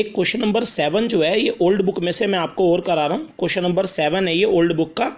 एक question number seven जो है ये ओल्ड बुक में से मैं आपको और करा रहा हूँ क्वेश्चन नंबर सेवन है ये ओल्ड बुक का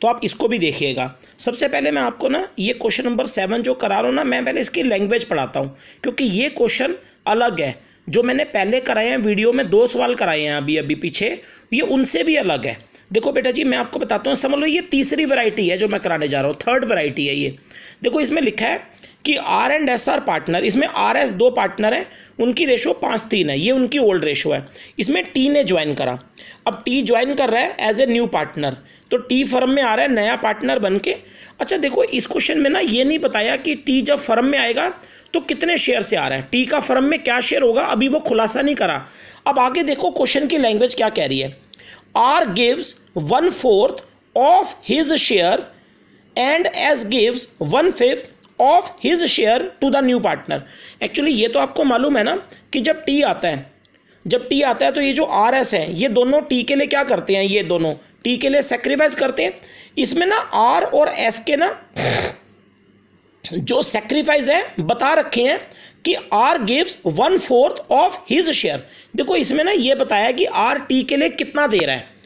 तो आप इसको भी देखिएगा सबसे पहले मैं आपको ना ये क्वेश्चन नंबर सेवन जो करा रहा हूँ ना मैं पहले इसकी लैंग्वेज पढ़ाता हूँ क्योंकि ये क्वेश्चन अलग है जो मैंने पहले कराए हैं वीडियो में दो सवाल कराए हैं अभी अभी पीछे ये उनसे भी अलग है देखो बेटा जी मैं आपको बताता हूँ समझ लो ये तीसरी वैरायटी है जो मैं कराने जा रहा हूँ थर्ड वैरायटी है ये देखो इसमें लिखा है कि R and S R partner इसमें आर एस दो पार्टनर हैं उनकी रेशो पाँच तीन है ये उनकी ओल्ड रेशो है इसमें टी ने ज्वाइन करा अब टी ज्वाइन कर रहा है एज ए न्यू पार्टनर तो टी फर्म में आ रहा है नया पार्टनर बन के अच्छा देखो इस क्वेश्चन में ना ये नहीं बताया कि टी जब फर्म में आएगा तो कितने शेयर से आ रहा है टी का फर्म में क्या शेयर होगा अभी वो खुलासा नहीं करा अब आगे देखो क्वेश्चन की लैंग्वेज क्या कह रही है R gives one fourth of his share and S gives one fifth of his share to the new partner actually ये तो आपको मालूम है ना कि जब टी आता है जब टी आता है तो ये जो आर एस है ये दोनों टी के लिए क्या करते हैं ये दोनों टी के लिए सेक्रीफाइस करते हैं इसमें ना आर और एस के ना जो सेक्रीफाइस है बता रखे हैं कि R gives one fourth of his share देखो इसमें ना ये बताया कि आर टी के लिए कितना दे रहा है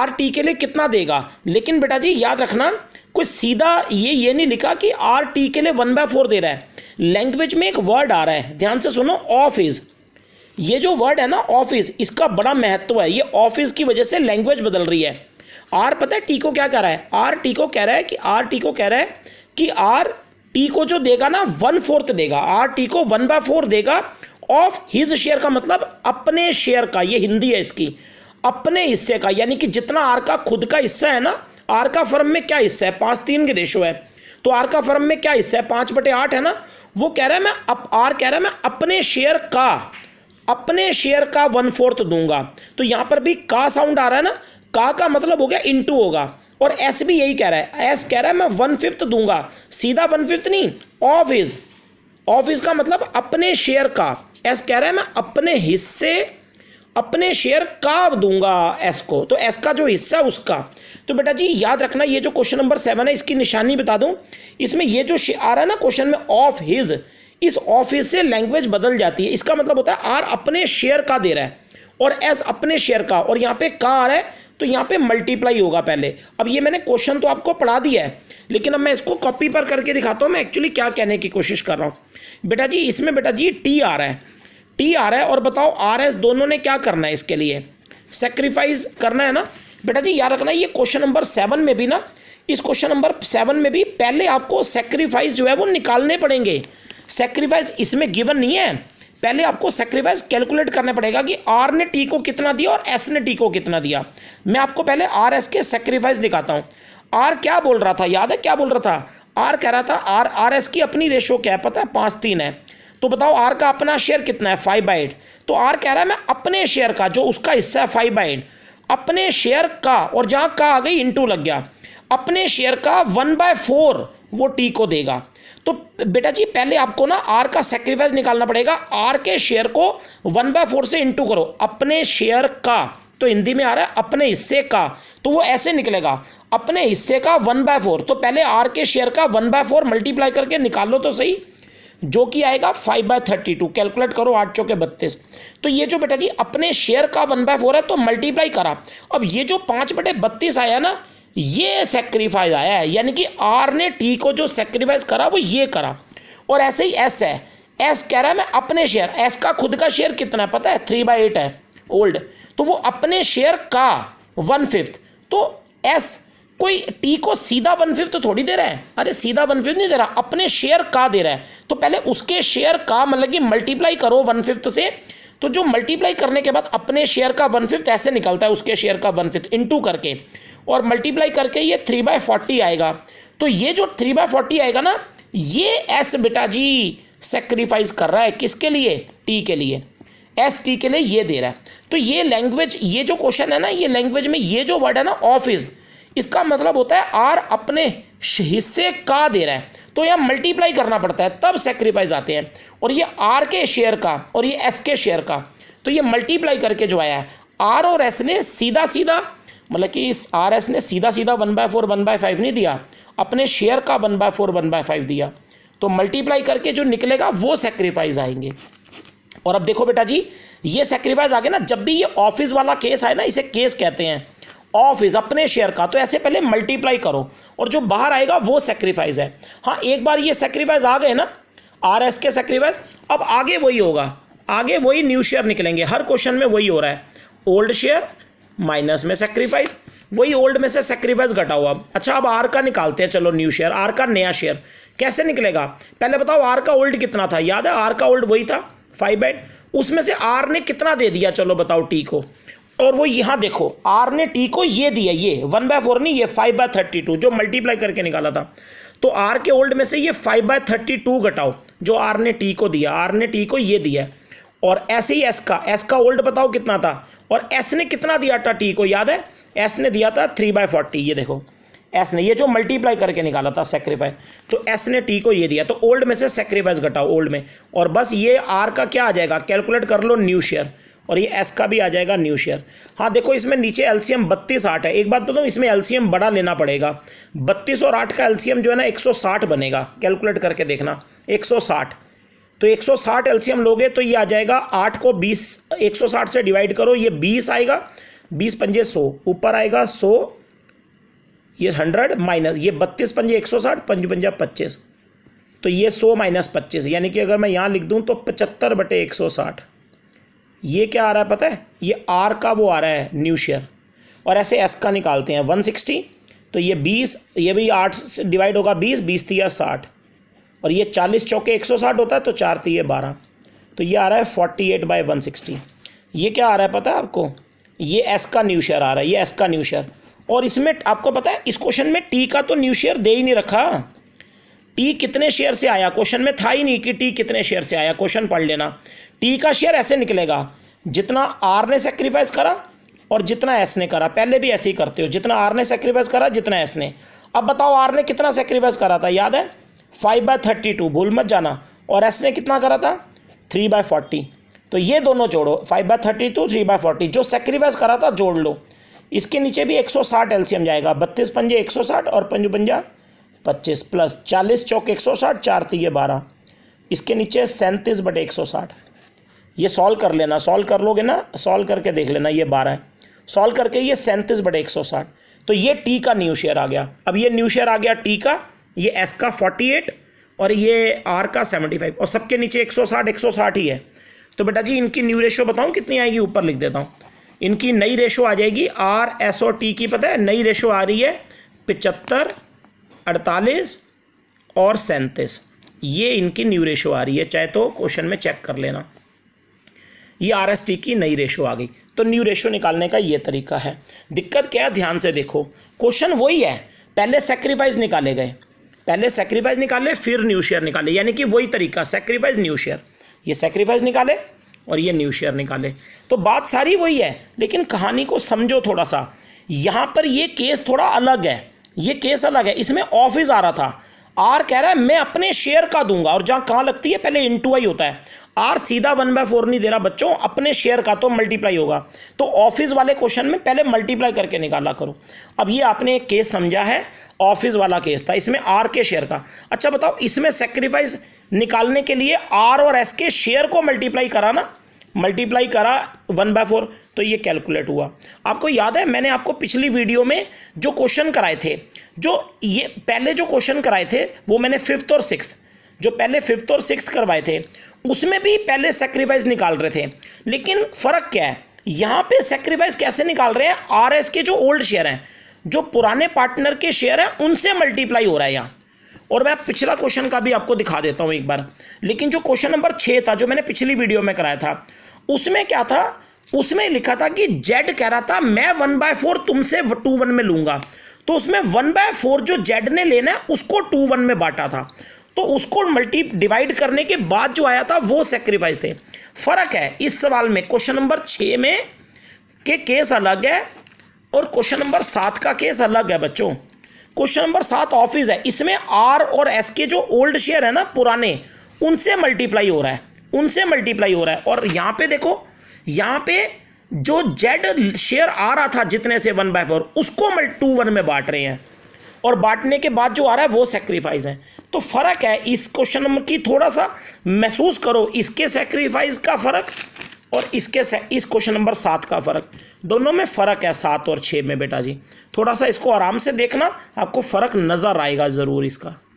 आर टी के लिए कितना देगा लेकिन बेटा जी याद रखना कोई सीधा ये ये नहीं लिखा कि आर टी के लिए वन बाय फोर दे रहा है लैंग्वेज में एक वर्ड आ रहा है ध्यान से सुनो ऑफिस ये जो वर्ड है ना ऑफिस इसका बड़ा महत्व है ये ऑफिस की वजह से लैंग्वेज बदल रही है आर पता है टी को क्या कह रहा है आर टी को कह रहा है कि आर टी को कह रहा है कि आर टी को जो देगा ना वन फोर्थ देगा आर टी को वन बाय फोर देगा ऑफ हिज शेयर का मतलब अपने शेयर का ये हिंदी है इसकी अपने हिस्से का यानी कि जितना आर का खुद का हिस्सा है ना आर का फर्म में क्या हिस्सा है पाँच तीन के रेशो है तो आर का फर्म में क्या हिस्सा है पाँच बटे आठ है ना वो कह रहा है मैं अप आर कह रहा है मैं अपने शेयर का अपने शेयर का वन फोर्थ दूंगा तो यहाँ पर भी का साउंड आ रहा है ना का का मतलब हो गया इंटू होगा और एस भी यही कह रहा है एस कह रहा है मैं वन फिफ्थ दूंगा सीधा वन फिफ्थ नहीं ऑफ इज ऑफ इज का मतलब अपने शेयर का एस कह रहा है मैं अपने हिस्से अपने शेयर का दूंगा एस को तो एस का जो हिस्सा उसका तो बेटा जी याद रखना ये जो क्वेश्चन नंबर सेवन है इसकी निशानी बता दूं इसमें ये जो आ रहा है ना क्वेश्चन में ऑफ हिज इस ऑफ हिज से लैंग्वेज बदल जाती है इसका मतलब होता है आर अपने शेयर का दे रहा है और एस अपने शेयर का और यहाँ पे का आ रहा है तो यहाँ पे मल्टीप्लाई होगा पहले अब ये मैंने क्वेश्चन तो आपको पढ़ा दिया है लेकिन अब मैं इसको कॉपी पर करके दिखाता हूँ मैं एक्चुअली क्या कहने की कोशिश कर रहा हूँ बेटा जी इसमें बेटा जी टी आ रहा है टी आ रहा है और बताओ आर एस दोनों ने क्या करना है इसके लिए सेक्रीफाइस करना है ना बेटा जी याद रखना ये क्वेश्चन नंबर सेवन में भी ना इस क्वेश्चन नंबर सेवन में भी पहले आपको सेक्रीफाइस जो है वो निकालने पड़ेंगे सेक्रीफाइस इसमें गिवन नहीं है पहले आपको सेक्रीफाइस कैलकुलेट करना पड़ेगा कि आर ने टी को कितना दिया और एस ने टी को कितना दिया मैं आपको पहले आर एस के सेक्रीफाइस दिखाता हूँ आर क्या बोल रहा था याद है क्या बोल रहा था आर कह रहा था आर आर एस की अपनी रेशो क्या है पता है पाँच तीन है तो बताओ आर का अपना शेयर कितना है फाइव बाइट तो आर कह रहा है मैं अपने शेयर का जो उसका हिस्सा है फाइव बाइट अपने शेयर का और जहाँ का आ गई इंटू लग गया अपने शेयर का वन बाय फोर वो टी को देगा तो बेटा जी पहले आपको ना आर का सेक्रीफाइस निकालना पड़ेगा आर के शेयर को वन बाय फोर से इंटू करो अपने शेयर का तो हिंदी में आ रहा है अपने हिस्से का तो वो ऐसे निकलेगा अपने हिस्से का वन बाय फोर तो पहले आर के शेयर का वन बाय फोर मल्टीप्लाई करके निकाल लो तो सही जो कि आएगा five by thirty two calculate करो आठ चौके बत्तीस तो ये जो बेटा जी अपने शेयर का वन बाय फोर है तो मल्टीप्लाई करा अब ये जो पाँच बटे बत्तीस आया ना ये सेक्रीफाइस आया है यानी कि आर ने टी को जो सेक्रीफाइस करा वो ये करा और ऐसे ही एस है एस कह रहा है मैं अपने शेयर एस का खुद का शेयर कितना है पता है थ्री बाई एट है ओल्ड तो वो अपने शेयर का वन फिफ्थ तो एस कोई टी को सीधा वन फिफ्थ थोड़ी दे रहा है अरे सीधा वन फिफ्थ नहीं दे रहा अपने शेयर का दे रहा है तो पहले उसके शेयर का मतलब कि मल्टीप्लाई करो वन फिफ्थ से तो जो मल्टीप्लाई करने के बाद अपने शेयर का वन फिफ्थ ऐसे निकलता है उसके शेयर का वन फिफ्थ इंटू करके और मल्टीप्लाई करके ये थ्री बाय फोर्टी आएगा तो ये जो थ्री बाय फोर्टी आएगा ना ये एस बेटा जी सेक्रीफाइस कर रहा है किसके लिए टी के लिए एस टी के लिए ये दे रहा है तो ये लैंग्वेज ये जो क्वेश्चन है ना ये लैंग्वेज में ये जो वर्ड है ना ऑफ इज़ इसका मतलब होता है आर अपने हिस्से का दे रहा है तो यह मल्टीप्लाई करना पड़ता है तब सेक्रीफाइस आते हैं और ये आर के शेयर का और ये एस के शेयर का तो ये मल्टीप्लाई करके जो आया है आर और एस ने सीधा सीधा मतलब कि इस आर एस ने सीधा सीधा one by four one by five नहीं दिया अपने शेयर का one by four one by five दिया तो मल्टीप्लाई करके जो निकलेगा वो सेक्रीफाइस आएंगे और अब देखो बेटा जी ये सेक्रीफाइस आगे ना जब भी ये ऑफिस वाला केस आए ना इसे केस कहते हैं ऑफ इज अपने शेयर का तो ऐसे पहले मल्टीप्लाई करो और जो बाहर आएगा वो सेक्रीफाइस है हाँ एक बार ये सेक्रीफाइस आ गए ना आर एस के सेक्रीफाइस अब आगे वही होगा आगे वही न्यू शेयर निकलेंगे हर क्वेश्चन में वही हो रहा है ओल्ड शेयर माइनस में सेक्रीफाइस वही ओल्ड में से सेक्रीफाइस घटा हुआ अच्छा अब आर का निकालते हैं चलो न्यू शेयर आर का नया शेयर कैसे निकलेगा पहले बताओ आर का ओल्ड कितना था याद है आर का ओल्ड वही था फाइव बाइट उसमें से आर ने कितना दे दिया चलो बताओ टी को और वो यहाँ देखो आर ने टी को ये दिया ये वन बाय फोर नहीं ये फाइव बाय थर्टी टू जो मल्टीप्लाई करके निकाला था तो आर के ओल्ड में से ये फाइव बाय थर्टी टू घटाओ जो आर ने टी को दिया आर ने टी को ये दिया और ऐसे ही एस का एस का ओल्ड बताओ कितना था और एस ने कितना दिया था टी को याद है एस ने दिया था थ्री बाय फोर्टी ये देखो एस ने ये जो मल्टीप्लाई करके निकाला था सेक्रीफाइस तो एस ने टी को ये दिया तो ओल्ड में से सेक्रीफाइस घटाओ ओल्ड में और बस ये आर का क्या आ जाएगा कैलकुलेट कर लो न्यू शेयर और ये एस का भी आ जाएगा न्यू शेयर हाँ देखो इसमें नीचे एलसीएम बत्तीस आठ है एक बात बताऊँ इसमें एलसीएम बड़ा लेना पड़ेगा बत्तीस और आठ का एलसीएम जो है ना एक सौ साठ बनेगा कैलकुलेट करके देखना एक सौ साठ तो 160 एलसीएम लोगे तो ये आ जाएगा आठ को सौ साठ से डिवाइड करो ये बीस आएगा बीस पंजे सौ ऊपर आएगा सौ ये हंड्रेड माइनस ये बत्तीस पंजे एक सौ साठ पंज पंजा पच्चीस तो ये सौ माइनस पच्चीस यानी कि अगर मैं यहाँ लिख दूँ तो पचहत्तर बटे एक सौ साठ ये क्या आ रहा है पता है ये आर का वो आ रहा है न्यू शेयर और ऐसे एस का निकालते हैं वन सिक्सटी तो ये बीस ये भी आठ से डिवाइड होगा बीस बीस या साठ और ये चालीस चौके एक सौ साठ होता है तो चार ये बारह तो ये आ रहा है forty eight by one sixty ये क्या आ रहा है पता है आपको ये एस का न्यू शेयर आ रहा है ये एस का न्यू शेयर और इसमें आपको पता है इस क्वेश्चन में टी का तो न्यू शेयर दे ही नहीं रखा टी कितने शेयर से आया क्वेश्चन में था ही नहीं कि टी कितने शेयर से आया क्वेश्चन पढ़ लेना टी का शेयर ऐसे निकलेगा जितना आर ने सेक्रीफाइस करा और जितना एस ने करा पहले भी ऐसे ही करते हो जितना आर ने सेक्रीफाइस करा जितना एस ने अब बताओ आर ने कितना सेक्रीफाइस करा था याद है फाइव बाय थर्टी टू भूल मत जाना और एस ने कितना करा था थ्री बाय फोर्टी तो ये दोनों जोड़ो five by thirty two three by forty जो सेक्रीफाइस करा था जोड़ लो इसके नीचे भी एक सौ साठ एलसीएम जाएगा बत्तीस पंजे एक सौ साठ और पंजू पंजा पच्चीस प्लस चालीस चौक एक सौ साठ चार तीय बारह इसके नीचे सैंतीस बटे एक सौ साठ ये सॉल्व कर लेना सॉल्व कर लोगे ना सॉल्व करके देख लेना ये बारह है सॉल्व करके ये सैंतीस बटे एक सौ साठ तो ये टी का न्यू शेयर आ गया अब ये न्यू शेयर आ गया टी का ये एस का फोर्टी एट और ये आर का सेवेंटी फाइव और सबके नीचे एक सौ साठ एक सौ साठ ही है तो बेटा जी इनकी न्यू रेशो बताऊँ कितनी आएगी ऊपर लिख देता हूँ इनकी नई रेशो आ जाएगी आर एस ओ टी की पता है नई रेशो आ रही है पिचहत्तर अड़तालीस और सैंतीस ये इनकी न्यू रेशो आ रही है चाहे तो क्वेश्चन में चेक कर लेना ये आर एस टी की नई रेशो आ गई तो न्यू रेशो निकालने का ये तरीका है दिक्कत क्या है ध्यान से देखो क्वेश्चन वही है पहले सेक्रीफाइस निकाले गए पहले सेक्रीफाइस निकाले फिर न्यू शेयर निकाले यानी कि वही तरीका सेक्रीफाइस न्यू शेयर ये सेक्रीफाइस निकाले और ये न्यू शेयर निकाले तो बात सारी वही है लेकिन कहानी को समझो थोड़ा सा यहाँ पर ये केस थोड़ा अलग है ये केस अलग है इसमें ऑफिस आ रहा था आर कह रहा है मैं अपने शेयर का दूंगा और जहां कहां लगती है पहले इंटू आई होता है आर सीधा वन बाय फोर नहीं दे रहा बच्चों अपने शेयर का तो मल्टीप्लाई होगा तो ऑफिस वाले क्वेश्चन में पहले मल्टीप्लाई करके निकाला करो अब ये आपने एक केस समझा है ऑफिस वाला केस था इसमें आर के शेयर का अच्छा बताओ इसमें सेक्रीफाइस निकालने के लिए आर और एस के शेयर को मल्टीप्लाई करा ना मल्टीप्लाई करा वन बाय फोर तो ये कैलकुलेट हुआ आपको याद है मैंने आपको पिछली वीडियो में जो क्वेश्चन कराए थे जो ये पहले जो क्वेश्चन कराए थे वो मैंने फिफ्थ और सिक्स जो पहले फिफ्थ और सिक्स करवाए थे उसमें भी पहले सेक्रीफाइस निकाल रहे थे लेकिन फ़र्क क्या है यहाँ पे सेक्रीफाइस कैसे निकाल रहे हैं आर के जो ओल्ड शेयर हैं जो पुराने पार्टनर के शेयर हैं उनसे मल्टीप्लाई हो रहा है यहाँ और मैं पिछला क्वेश्चन का भी आपको दिखा देता हूँ एक बार लेकिन जो क्वेश्चन नंबर छः था जो मैंने पिछली वीडियो में कराया था उसमें क्या था उसमें लिखा था कि जेड कह रहा था मैं वन बाय फोर तुमसे टू वन में लूंगा तो उसमें वन बाय फोर जो जेड ने लेना है उसको टू वन में बांटा था तो उसको मल्टी डिवाइड करने के बाद जो आया था वो सेक्रीफाइस थे फर्क है इस सवाल में क्वेश्चन नंबर छः में के केस अलग है और क्वेश्चन नंबर सात का केस अलग है बच्चों क्वेश्चन नंबर सात ऑफिस है इसमें आर और एस के जो ओल्ड शेयर है ना पुराने उनसे मल्टीप्लाई हो रहा है उनसे मल्टीप्लाई हो रहा है और यहां पे देखो यहां पे जो जेड शेयर आ रहा था जितने से वन बाय फोर उसको टू वन में बांट रहे हैं और बांटने के बाद जो आ रहा है वो सेक्रीफाइस है तो फ़र्क है इस क्वेश्चन की थोड़ा सा महसूस करो इसके सेक्रीफाइस का फ़र्क और इसके इस क्वेश्चन नंबर सात का फ़र्क दोनों में फ़र्क है सात और छः में बेटा जी थोड़ा सा इसको आराम से देखना आपको फ़र्क नज़र आएगा ज़रूर इसका